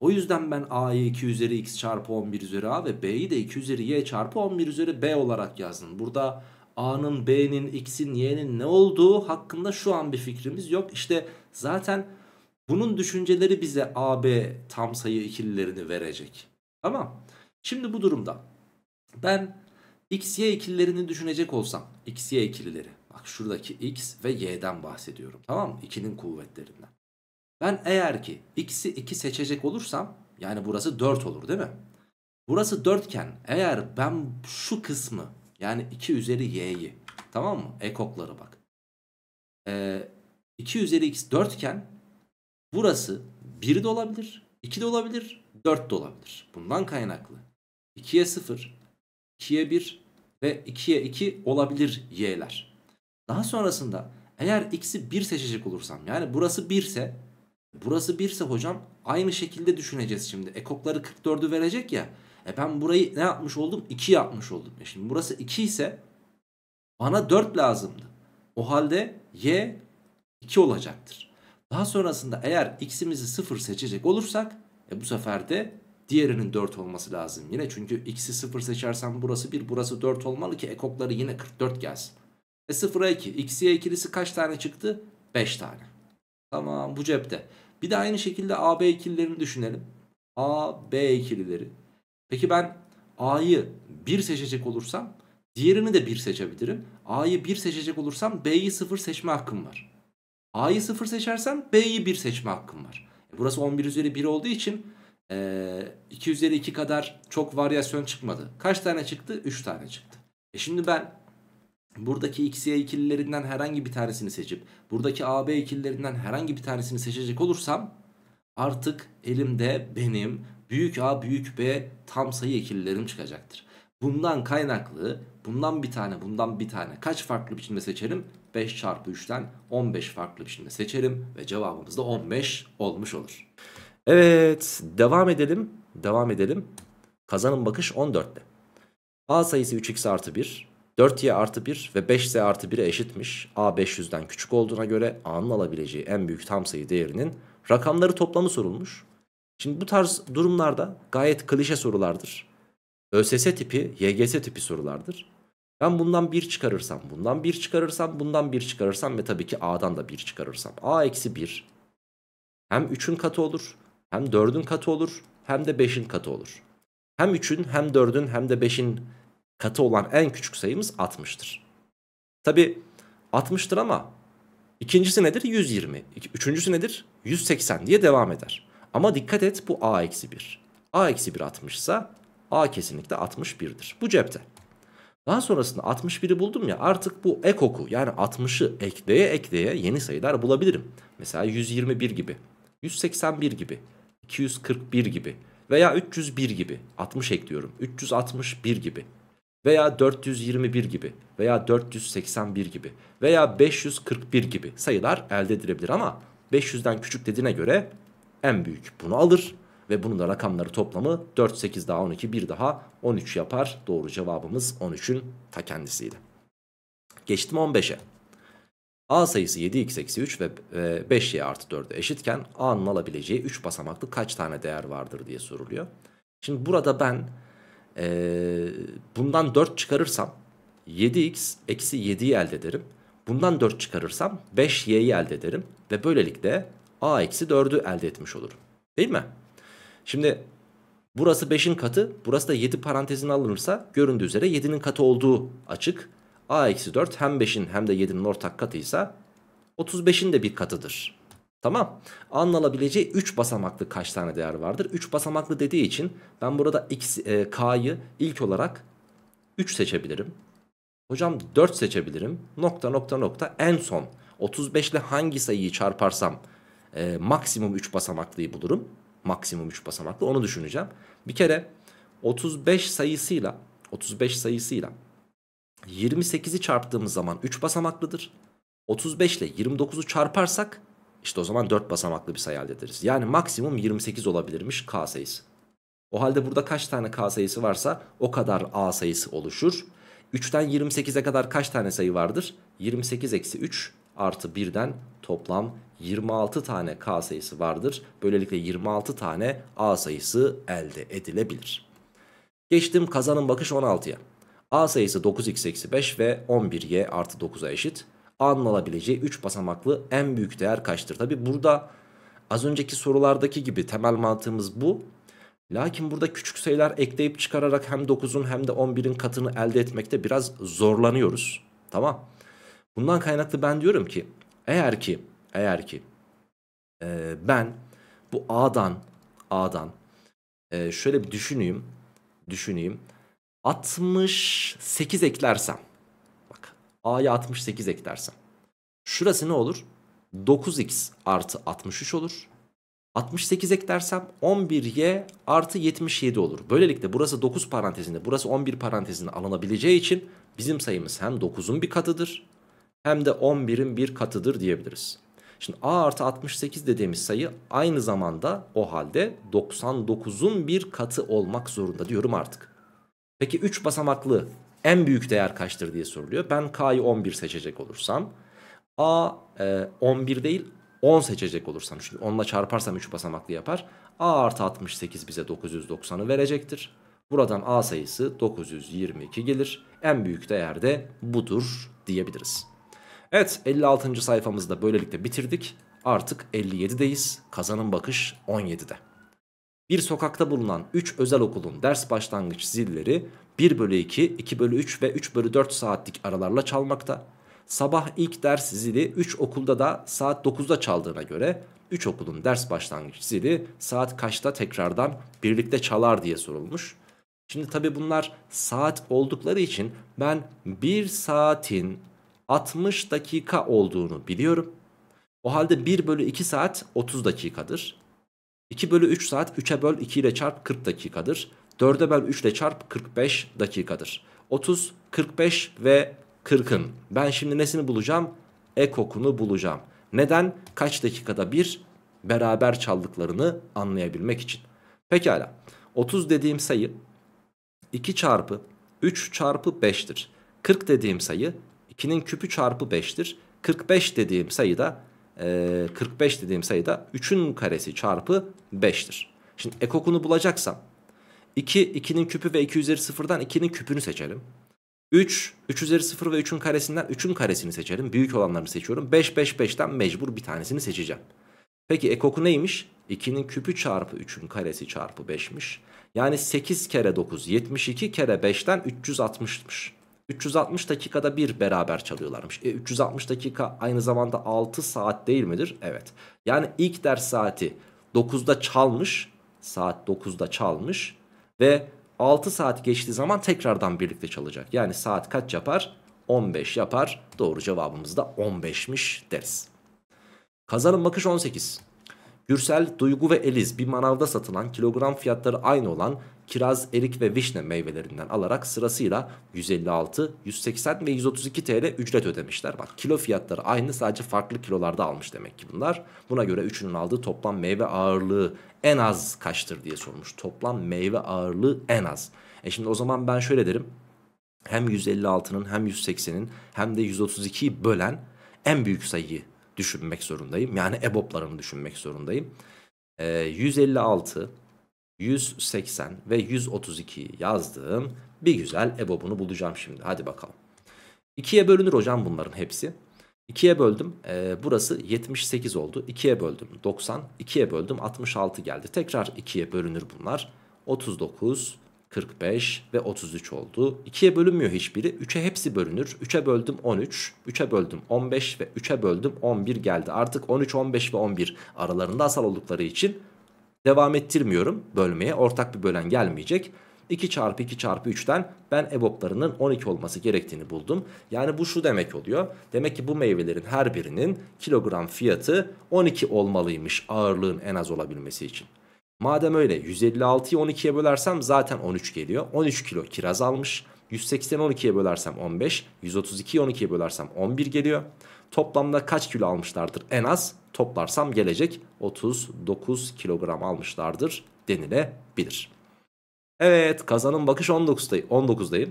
O yüzden ben a'yı 2 üzeri x çarpı 11 üzeri a ve b'yi de 2 üzeri y çarpı 11 üzeri b olarak yazdım. Burada a'nın, b'nin, x'in, y'nin ne olduğu hakkında şu an bir fikrimiz yok. İşte zaten bunun düşünceleri bize a, b tam sayı ikililerini verecek. Tamam. Şimdi bu durumda ben x, y ikililerini düşünecek olsam x, y ikilileri. Bak şuradaki x ve y'den bahsediyorum tamam mı? 2'nin kuvvetlerinden. Ben eğer ki x'i 2 seçecek olursam yani burası 4 olur değil mi? Burası 4 iken eğer ben şu kısmı yani 2 üzeri y'yi tamam mı? Ekokları bak. Ee, 2 üzeri x 4 iken burası 1 de olabilir, 2 de olabilir, 4 de olabilir. Bundan kaynaklı 2'ye 0, 2'ye 1 ve 2'ye 2 olabilir y'ler. Daha sonrasında eğer x'i 1 seçecek olursam yani burası 1 ise Burası 1 ise hocam aynı şekilde düşüneceğiz şimdi. Ekokları 44'ü verecek ya. E ben burayı ne yapmış oldum? 2 yapmış oldum. E şimdi burası 2 ise bana 4 lazımdı. O halde y 2 olacaktır. Daha sonrasında eğer x'imizi 0 seçecek olursak e bu sefer de diğerinin 4 olması lazım yine. Çünkü x'i 0 seçersem burası 1 burası 4 olmalı ki ekokları yine 44 gelsin. E 0'a 2 x'ye ikilisi kaç tane çıktı? 5 tane. Tamam bu cepte. Bir de aynı şekilde AB ikililerini düşünelim. AB ikilileri. Peki ben A'yı 1 seçecek olursam diğerini de 1 seçebilirim. A'yı 1 seçecek olursam B'yi 0 seçme hakkım var. A'yı 0 seçersem B'yi 1 seçme hakkım var. E, burası 11 üzeri 1 olduğu için e, 2 üzeri 2 kadar çok varyasyon çıkmadı. Kaç tane çıktı? 3 tane çıktı. E şimdi ben buradaki xy ikililerinden herhangi bir tanesini seçip buradaki ab ikililerinden herhangi bir tanesini seçecek olursam artık elimde benim büyük a büyük b tam sayı ikililerim çıkacaktır. Bundan kaynaklı bundan bir tane bundan bir tane kaç farklı biçimde seçerim? 5 çarpı 3'ten 15 farklı biçimde seçerim ve cevabımız da 15 olmuş olur. Evet devam edelim devam edelim. Kazanın bakış 14'te. A sayısı 3x artı 1 4y artı 1 ve 5z artı 1'e eşitmiş. A 500'den küçük olduğuna göre A'nın alabileceği en büyük tam sayı değerinin rakamları toplamı sorulmuş. Şimdi bu tarz durumlarda gayet klişe sorulardır. ÖSS tipi, YGS tipi sorulardır. Ben bundan 1 çıkarırsam, bundan 1 çıkarırsam, bundan 1 çıkarırsam ve tabii ki A'dan da 1 çıkarırsam. A eksi 1 hem 3'ün katı olur, hem 4'ün katı olur, hem de 5'in katı olur. Hem 3'ün, hem 4'ün, hem de 5'in katı olan en küçük sayımız 60'tır. Tabi 60'tır ama ikincisi nedir? 120. Üçüncüsü nedir? 180 diye devam eder. Ama dikkat et bu a-1. eksi a-1 eksi 60 ise a kesinlikle 61'dir. Bu cepte. Daha sonrasında 61'i buldum ya artık bu ekoku yani 60'ı ekleye ekleye yeni sayılar bulabilirim. Mesela 121 gibi, 181 gibi, 241 gibi veya 301 gibi 60 ekliyorum. 361 gibi veya 421 gibi veya 481 gibi veya 541 gibi sayılar elde edilebilir ama 500'den küçük dediğine göre en büyük bunu alır ve bunun da rakamları toplamı 4, 8 daha 12, 1 daha 13 yapar. Doğru cevabımız 13'ün ta kendisiydi. Geçtim 15'e. A sayısı 7 x eksi 3 ve 5y e, artı 4'e eşitken A'nın alabileceği 3 basamaklı kaç tane değer vardır diye soruluyor. Şimdi burada ben ee, bundan 4 çıkarırsam 7x eksi 7'yi elde ederim. Bundan 4 çıkarırsam 5y'yi elde ederim. Ve böylelikle a eksi 4'ü elde etmiş olurum. Değil mi? Şimdi burası 5'in katı burası da 7 parantezin alınırsa göründüğü üzere 7'nin katı olduğu açık. a eksi 4 hem 5'in hem de 7'nin ortak katıysa 35'in de bir katıdır. Tamam. Anlanabileceği 3 basamaklı kaç tane değer vardır? 3 basamaklı dediği için ben burada x, e, k'yı ilk olarak 3 seçebilirim. Hocam 4 seçebilirim. Nokta nokta nokta en son 35 ile hangi sayıyı çarparsam e, maksimum 3 basamaklıyı bulurum. Maksimum 3 basamaklı onu düşüneceğim. Bir kere 35 sayısıyla 35 sayısıyla 28'i çarptığımız zaman 3 basamaklıdır. 35 ile 29'u çarparsak işte o zaman 4 basamaklı bir sayı elde ederiz. Yani maksimum 28 olabilirmiş K sayısı. O halde burada kaç tane K sayısı varsa o kadar A sayısı oluşur. 3'ten 28'e kadar kaç tane sayı vardır? 28 eksi 3 artı 1'den toplam 26 tane K sayısı vardır. Böylelikle 26 tane A sayısı elde edilebilir. Geçtim kazanın bakış 16'ya. A sayısı 9x eksi 5 ve 11y artı 9'a eşit anlanabileceği 3 basamaklı en büyük değer kaçtır? Tabi burada az önceki sorulardaki gibi temel mantığımız bu. Lakin burada küçük sayılar ekleyip çıkararak hem 9'un hem de 11'in katını elde etmekte biraz zorlanıyoruz. Tamam. Bundan kaynaklı ben diyorum ki eğer ki eğer ki e, ben bu A'dan A'dan e, şöyle bir düşüneyim düşüneyim 68 eklersem A'ya 68 eklersem. Şurası ne olur? 9x artı 63 olur. 68 eklersem 11y artı 77 olur. Böylelikle burası 9 parantezinde burası 11 parantezinde alınabileceği için bizim sayımız hem 9'un bir katıdır hem de 11'in bir katıdır diyebiliriz. Şimdi a artı 68 dediğimiz sayı aynı zamanda o halde 99'un bir katı olmak zorunda diyorum artık. Peki 3 basamaklı en büyük değer kaçtır diye soruluyor. Ben K'yı 11 seçecek olursam A e, 11 değil 10 seçecek olursam çünkü 10 çarparsam 3 basamaklı yapar. A artı 68 bize 990'ı verecektir. Buradan A sayısı 922 gelir. En büyük değer de budur diyebiliriz. Evet 56. sayfamızı da böylelikle bitirdik. Artık 57'deyiz. Kazanın bakış 17'de. Bir sokakta bulunan 3 özel okulun ders başlangıç zilleri 1 bölü 2, 2 bölü 3 ve 3 bölü 4 saatlik aralarla çalmakta. Sabah ilk ders zili 3 okulda da saat 9'da çaldığına göre 3 okulun ders başlangıç zili saat kaçta tekrardan birlikte çalar diye sorulmuş. Şimdi tabi bunlar saat oldukları için ben 1 saatin 60 dakika olduğunu biliyorum. O halde 1 bölü 2 saat 30 dakikadır. 2 bölü 3 saat 3'e böl 2 ile çarp 40 dakikadır. 4'e böl 3 ile çarp 45 dakikadır. 30, 45 ve 40'ın. Ben şimdi nesini bulacağım? Ekokunu bulacağım. Neden? Kaç dakikada bir beraber çaldıklarını anlayabilmek için. Pekala. 30 dediğim sayı 2 çarpı 3 çarpı 5'tir. 40 dediğim sayı 2'nin küpü çarpı 5'tir. 45 dediğim sayı da e, 45 dediğim sayı da 3'ün karesi çarpı 5'tir. Şimdi ekokunu bulacaksam 2, 2'nin küpü ve 2 üzeri 0'dan 2'nin küpünü seçelim. 3, 3 üzeri 0 ve 3'ün karesinden 3'ün karesini seçelim. Büyük olanlarını seçiyorum. 5, 5, 5'ten mecbur bir tanesini seçeceğim. Peki ekoku neymiş? 2'nin küpü çarpı 3'ün karesi çarpı 5'miş. Yani 8 kere 9, 72 kere 5'ten 360'mış. 360 dakikada bir beraber çalıyorlarmış. E 360 dakika aynı zamanda 6 saat değil midir? Evet. Yani ilk ders saati 9'da çalmış. Saat 9'da çalmış. Ve 6 saat geçtiği zaman tekrardan birlikte çalacak. Yani saat kaç yapar? 15 yapar. Doğru cevabımız da 15'miş deriz. Kazanın bakış 18. Gürsel, Duygu ve Eliz bir manavda satılan kilogram fiyatları aynı olan kiraz, erik ve vişne meyvelerinden alarak sırasıyla 156, 180 ve 132 TL ücret ödemişler. Bak kilo fiyatları aynı sadece farklı kilolarda almış demek ki bunlar. Buna göre üçünün aldığı toplam meyve ağırlığı en az kaçtır diye sormuş. Toplam meyve ağırlığı en az. E şimdi o zaman ben şöyle derim. Hem 156'nın hem 180'in hem de 132'yi bölen en büyük sayıyı düşünmek zorundayım. Yani EBOB'larını düşünmek zorundayım. E, 156 180 ve 132'yi yazdım. Bir güzel EBOB'unu bulacağım şimdi. Hadi bakalım. 2'ye bölünür hocam bunların hepsi. 2'ye böldüm. E, burası 78 oldu. 2'ye böldüm 90. 2'ye böldüm 66 geldi. Tekrar 2'ye bölünür bunlar. 39, 45 ve 33 oldu. 2'ye bölünmüyor hiçbiri. 3'e hepsi bölünür. 3'e böldüm 13, 3'e böldüm 15 ve 3'e böldüm 11 geldi. Artık 13, 15 ve 11 aralarında asal oldukları için Devam ettirmiyorum bölmeye. Ortak bir bölen gelmeyecek. 2 çarpı 2 çarpı 3'ten ben EBOB'larının 12 olması gerektiğini buldum. Yani bu şu demek oluyor. Demek ki bu meyvelerin her birinin kilogram fiyatı 12 olmalıymış ağırlığın en az olabilmesi için. Madem öyle 156'yı 12'ye bölersem zaten 13 geliyor. 13 kilo kiraz almış. 180'i 12'ye bölersem 15, 132'yi 12'ye bölersem 11 geliyor. Toplamda kaç kilo almışlardır en az? toplarsam gelecek 39 kilogram almışlardır denilebilir. Evet kazanın bakış 19'dayım. 19'dayım.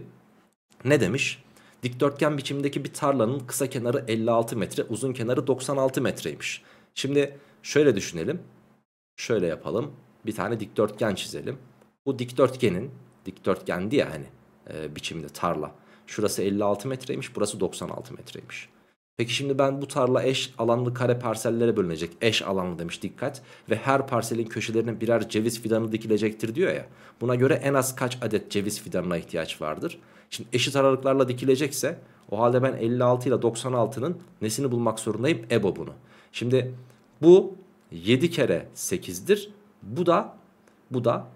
Ne demiş? Dikdörtgen biçimindeki bir tarlanın kısa kenarı 56 metre, uzun kenarı 96 metreymiş. Şimdi şöyle düşünelim. Şöyle yapalım. Bir tane dikdörtgen çizelim. Bu dikdörtgenin, dikdörtgendi ya hani e, biçimde tarla. Şurası 56 metreymiş, burası 96 metreymiş. Peki şimdi ben bu tarla eş alanlı kare parsellere bölünecek. Eş alanlı demiş dikkat. Ve her parselin köşelerine birer ceviz fidanı dikilecektir diyor ya. Buna göre en az kaç adet ceviz fidanına ihtiyaç vardır? Şimdi eşit aralıklarla dikilecekse o halde ben 56 ile 96'nın nesini bulmak zorundayım? EBO Şimdi bu 7 kere 8'dir. Bu da bu da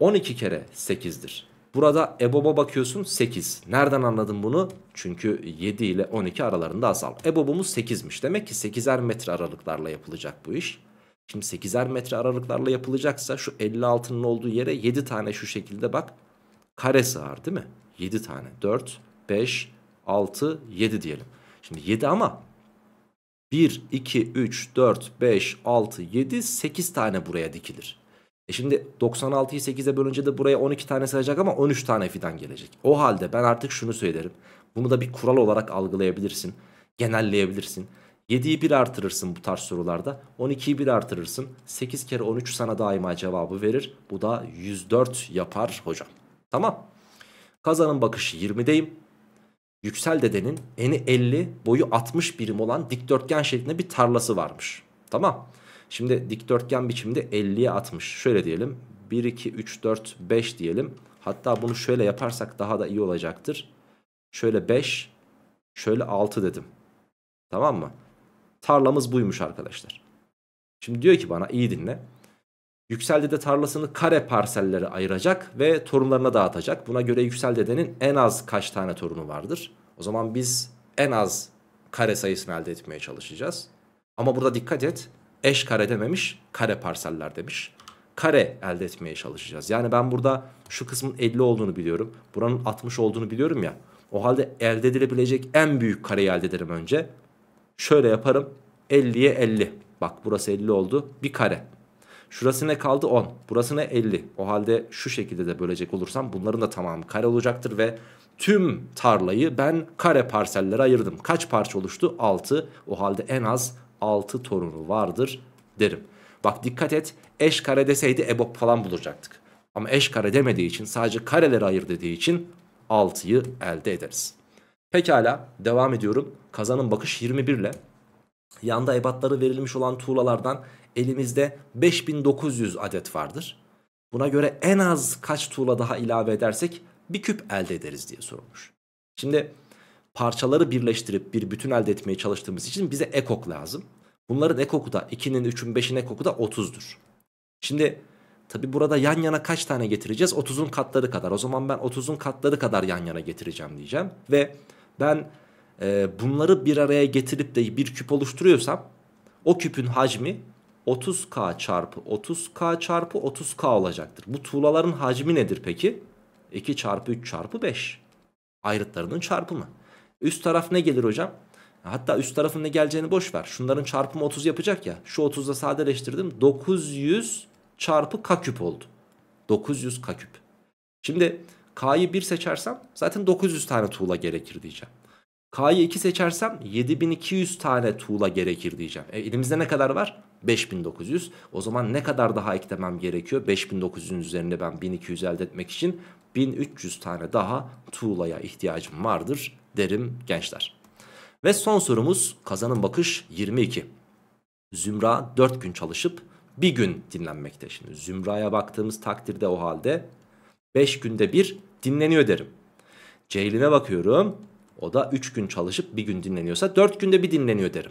12 e, kere 8'dir. Burada EBOB'a bakıyorsun 8. Nereden anladın bunu? Çünkü 7 ile 12 aralarında azal. EBOB'umuz 8'miş. Demek ki 8'er metre aralıklarla yapılacak bu iş. Şimdi 8'er metre aralıklarla yapılacaksa şu 56'nın olduğu yere 7 tane şu şekilde bak. Kare sığar değil mi? 7 tane. 4, 5, 6, 7 diyelim. Şimdi 7 ama 1, 2, 3, 4, 5, 6, 7, 8 tane buraya dikilir. E şimdi 96'yı 8'e bölünce de buraya 12 tane sayacak ama 13 tane fidan gelecek. O halde ben artık şunu söylerim. Bunu da bir kural olarak algılayabilirsin. Genelleyebilirsin. 7'yi 1 artırırsın bu tarz sorularda. 12'yi 1 artırırsın. 8 kere 13 sana daima cevabı verir. Bu da 104 yapar hocam. Tamam. Kazanın bakışı 20'deyim. Yüksel dedenin eni 50 boyu 60 birim olan dikdörtgen şeklinde bir tarlası varmış. Tamam. Şimdi dikdörtgen biçimde 50'ye 60. Şöyle diyelim. 1, 2, 3, 4, 5 diyelim. Hatta bunu şöyle yaparsak daha da iyi olacaktır. Şöyle 5, şöyle 6 dedim. Tamam mı? Tarlamız buymuş arkadaşlar. Şimdi diyor ki bana iyi dinle. Yüksel de tarlasını kare parsellere ayıracak ve torunlarına dağıtacak. Buna göre Yüksel dedenin en az kaç tane torunu vardır? O zaman biz en az kare sayısını elde etmeye çalışacağız. Ama burada dikkat et eş kare dememiş, kare parseller demiş. Kare elde etmeye çalışacağız. Yani ben burada şu kısmın 50 olduğunu biliyorum. Buranın 60 olduğunu biliyorum ya. O halde elde edilebilecek en büyük kareyi elde ederim önce. Şöyle yaparım. 50'ye 50. Bak burası 50 oldu. Bir kare. Şurası ne kaldı? 10. Burası ne? 50. O halde şu şekilde de bölecek olursam bunların da tamamı kare olacaktır ve tüm tarlayı ben kare parsellere ayırdım. Kaç parça oluştu? 6. O halde en az 6 torunu vardır derim. Bak dikkat et eş kare deseydi EBOB falan bulacaktık. Ama eş kare demediği için sadece kareleri ayır dediği için 6'yı elde ederiz. Pekala devam ediyorum. Kazanın bakış 21 ile yanda ebatları verilmiş olan tuğlalardan elimizde 5900 adet vardır. Buna göre en az kaç tuğla daha ilave edersek bir küp elde ederiz diye sorulmuş. Şimdi parçaları birleştirip bir bütün elde etmeye çalıştığımız için bize ekok lazım. Bunların ekoku da 2'nin 3'ün 5'in ekoku da 30'dur. Şimdi tabi burada yan yana kaç tane getireceğiz? 30'un katları kadar. O zaman ben 30'un katları kadar yan yana getireceğim diyeceğim. Ve ben e, bunları bir araya getirip de bir küp oluşturuyorsam o küpün hacmi 30k çarpı 30k çarpı 30k olacaktır. Bu tuğlaların hacmi nedir peki? 2 çarpı 3 çarpı 5. Ayrıtlarının çarpımı. Üst taraf ne gelir hocam? Hatta üst tarafın ne geleceğini boş ver. Şunların çarpımı 30 yapacak ya. Şu 30'da sadeleştirdim. 900 çarpı k küp oldu. 900 k küp. Şimdi k'yı 1 seçersem zaten 900 tane tuğla gerekir diyeceğim. K'yı 2 seçersem 7200 tane tuğla gerekir diyeceğim. E, elimizde ne kadar var? 5900. O zaman ne kadar daha eklemem gerekiyor? 5900'ün üzerine ben 1200 elde etmek için 1300 tane daha tuğlaya ihtiyacım vardır derim gençler. Ve son sorumuz kazanın bakış 22. Zümra 4 gün çalışıp bir gün dinlenmekte. Şimdi Zümra'ya baktığımız takdirde o halde 5 günde bir dinleniyor derim. Ceylin'e bakıyorum. O da 3 gün çalışıp bir gün dinleniyorsa 4 günde bir dinleniyor derim.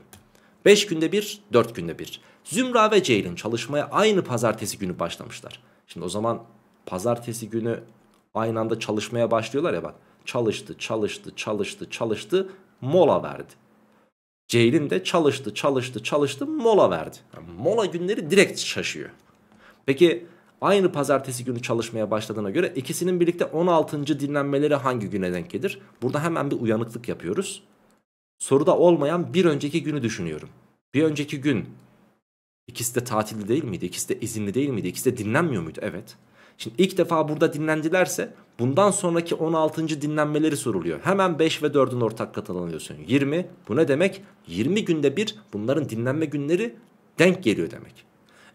5 günde bir, 4 günde bir. Zümra ve Ceylin çalışmaya aynı pazartesi günü başlamışlar. Şimdi o zaman pazartesi günü aynı anda çalışmaya başlıyorlar ya bak çalıştı, çalıştı, çalıştı, çalıştı, mola verdi. Ceylin de çalıştı, çalıştı, çalıştı, mola verdi. Yani mola günleri direkt şaşıyor. Peki aynı pazartesi günü çalışmaya başladığına göre ikisinin birlikte 16. dinlenmeleri hangi güne denk gelir? Burada hemen bir uyanıklık yapıyoruz. Soruda olmayan bir önceki günü düşünüyorum. Bir önceki gün ikisi de tatilli değil miydi? İkisi de izinli değil miydi? İkisi de dinlenmiyor muydu? Evet. Şimdi ilk defa burada dinlendilerse bundan sonraki 16. dinlenmeleri soruluyor. Hemen 5 ve 4'ün ortak katılan alıyorsun. 20 bu ne demek? 20 günde bir bunların dinlenme günleri denk geliyor demek.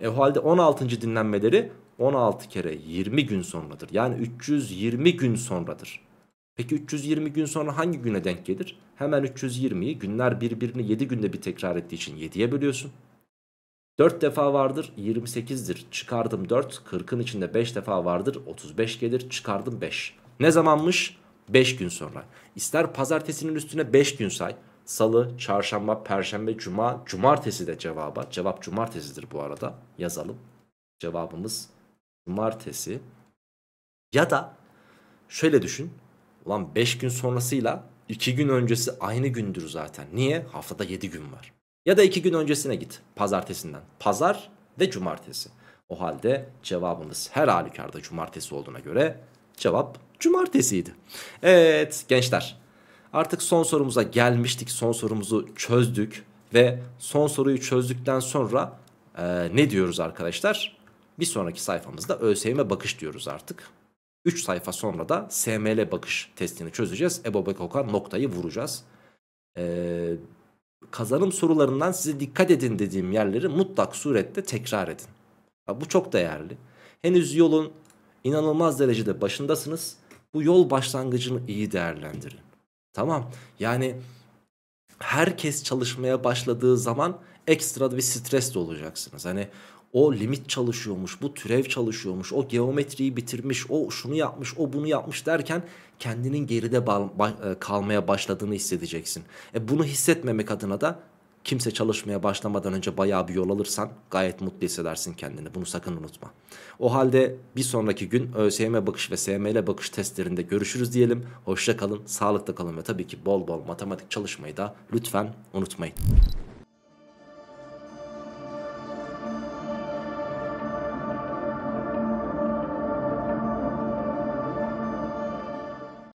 E o halde 16. dinlenmeleri 16 kere 20 gün sonradır. Yani 320 gün sonradır. Peki 320 gün sonra hangi güne denk gelir? Hemen 320'yi günler birbirini 7 günde bir tekrar ettiği için 7'ye bölüyorsun. 4 defa vardır 28'dir. Çıkardım 4. 40'ın içinde 5 defa vardır 35 gelir. Çıkardım 5. Ne zamanmış? 5 gün sonra. İster pazartesinin üstüne 5 gün say. Salı, çarşamba, perşembe, cuma, cumartesi de cevaba. Cevap cumartesidir bu arada. Yazalım. Cevabımız cumartesi. Ya da şöyle düşün. Ulan 5 gün sonrasıyla 2 gün öncesi aynı gündür zaten. Niye? Haftada 7 gün var. Ya da iki gün öncesine git pazartesinden. Pazar ve cumartesi. O halde cevabımız her halükarda cumartesi olduğuna göre cevap cumartesiydi. Evet gençler artık son sorumuza gelmiştik. Son sorumuzu çözdük ve son soruyu çözdükten sonra e, ne diyoruz arkadaşlar? Bir sonraki sayfamızda ÖSYM e bakış diyoruz artık. 3 sayfa sonra da SML bakış testini çözeceğiz. Ebo Bekoka noktayı vuracağız. Eee kazanım sorularından size dikkat edin dediğim yerleri mutlak surette tekrar edin. bu çok değerli. Henüz yolun inanılmaz derecede başındasınız. Bu yol başlangıcını iyi değerlendirin. Tamam yani herkes çalışmaya başladığı zaman ekstra bir stres de olacaksınız. Hani o limit çalışıyormuş, bu türev çalışıyormuş, o geometriyi bitirmiş, o şunu yapmış, o bunu yapmış derken kendinin geride e, kalmaya başladığını hissedeceksin. E bunu hissetmemek adına da kimse çalışmaya başlamadan önce bayağı bir yol alırsan gayet mutlu hissedersin kendini. Bunu sakın unutma. O halde bir sonraki gün ÖSYM bakış ve SML bakış testlerinde görüşürüz diyelim. Hoşça kalın, sağlıkla kalın ve tabii ki bol bol matematik çalışmayı da lütfen unutmayın.